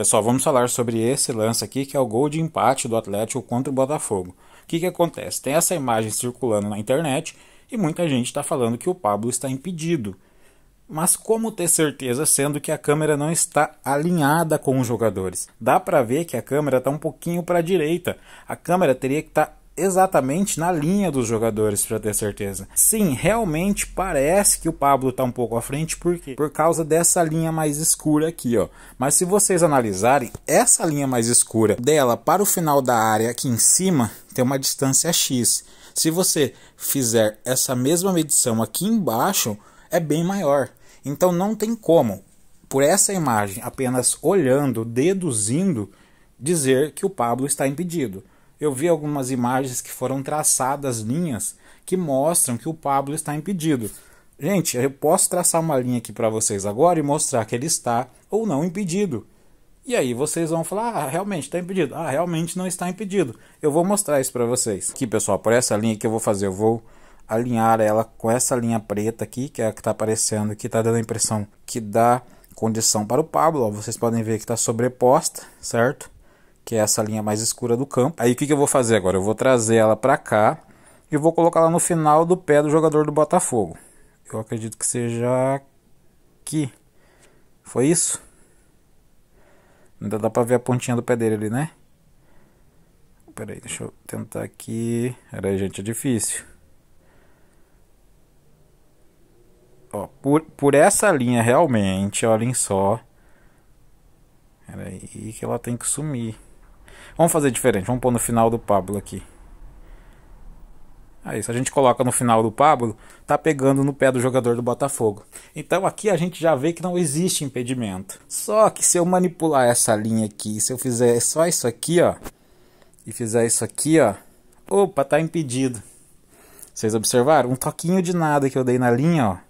Pessoal, vamos falar sobre esse lance aqui, que é o gol de empate do Atlético contra o Botafogo. O que, que acontece? Tem essa imagem circulando na internet e muita gente está falando que o Pablo está impedido. Mas como ter certeza sendo que a câmera não está alinhada com os jogadores? Dá para ver que a câmera está um pouquinho para a direita. A câmera teria que estar tá exatamente na linha dos jogadores, para ter certeza. Sim, realmente parece que o Pablo tá um pouco à frente, por quê? Por causa dessa linha mais escura aqui, ó. Mas se vocês analisarem, essa linha mais escura dela para o final da área aqui em cima tem uma distância X. Se você fizer essa mesma medição aqui embaixo, é bem maior. Então não tem como, por essa imagem, apenas olhando, deduzindo, dizer que o Pablo está impedido eu vi algumas imagens que foram traçadas linhas que mostram que o Pablo está impedido. Gente, eu posso traçar uma linha aqui para vocês agora e mostrar que ele está ou não impedido. E aí vocês vão falar, ah, realmente está impedido. Ah, realmente não está impedido. Eu vou mostrar isso para vocês. Aqui, pessoal, por essa linha que eu vou fazer, eu vou alinhar ela com essa linha preta aqui, que é a que está aparecendo aqui, está dando a impressão que dá condição para o Pablo. Ó, vocês podem ver que está sobreposta, certo? que é essa linha mais escura do campo. Aí o que, que eu vou fazer agora? Eu vou trazer ela para cá e vou colocar ela no final do pé do jogador do Botafogo. Eu acredito que seja aqui. Foi isso? Ainda dá para ver a pontinha do pé dele ali, né? Pera aí, deixa eu tentar aqui. Era gente, é difícil. Ó, por, por essa linha realmente, olhem só. Peraí, que ela tem que sumir. Vamos fazer diferente, vamos pôr no final do Pablo aqui. Aí, é se a gente coloca no final do Pablo, tá pegando no pé do jogador do Botafogo. Então aqui a gente já vê que não existe impedimento. Só que se eu manipular essa linha aqui, se eu fizer só isso aqui, ó, e fizer isso aqui, ó, opa, tá impedido. Vocês observaram? Um toquinho de nada que eu dei na linha,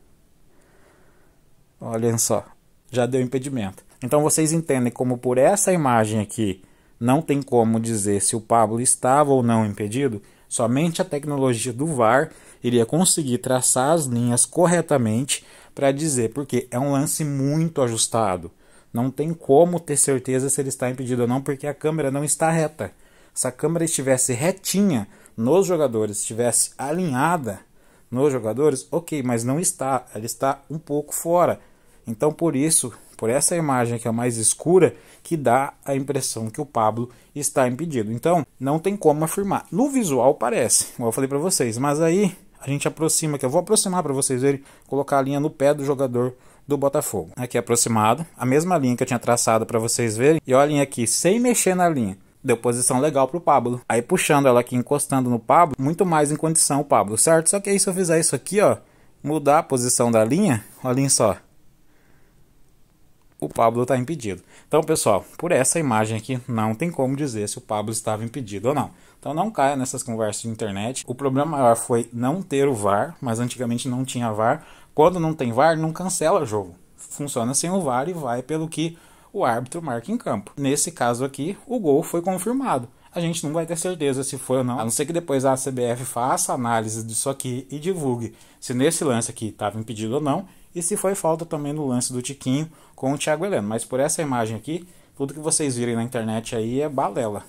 ó. Olhem só, já deu impedimento. Então vocês entendem como por essa imagem aqui não tem como dizer se o Pablo estava ou não impedido, somente a tecnologia do VAR iria conseguir traçar as linhas corretamente para dizer, porque é um lance muito ajustado. Não tem como ter certeza se ele está impedido ou não, porque a câmera não está reta. Se a câmera estivesse retinha nos jogadores, estivesse alinhada nos jogadores, ok, mas não está, ela está um pouco fora. Então, por isso, por essa imagem que é mais escura que dá a impressão que o Pablo está impedido. Então, não tem como afirmar. No visual parece, como eu falei para vocês, mas aí a gente aproxima, que eu vou aproximar para vocês verem, colocar a linha no pé do jogador do Botafogo. Aqui aproximado, a mesma linha que eu tinha traçado para vocês verem. E olhem aqui, sem mexer na linha deu posição legal pro Pablo. Aí puxando ela aqui, encostando no Pablo, muito mais em condição o Pablo, certo? Só que aí se eu fizer isso aqui, ó, mudar a posição da linha, olhem só, o Pablo está impedido. Então, pessoal, por essa imagem aqui, não tem como dizer se o Pablo estava impedido ou não. Então não caia nessas conversas de internet. O problema maior foi não ter o VAR, mas antigamente não tinha VAR. Quando não tem VAR, não cancela o jogo. Funciona sem o VAR e vai pelo que o árbitro marca em campo. Nesse caso aqui, o gol foi confirmado. A gente não vai ter certeza se foi ou não, a não ser que depois a CBF faça análise disso aqui e divulgue se nesse lance aqui estava impedido ou não e se foi falta também no lance do Tiquinho com o Thiago Heleno. Mas por essa imagem aqui, tudo que vocês virem na internet aí é balela.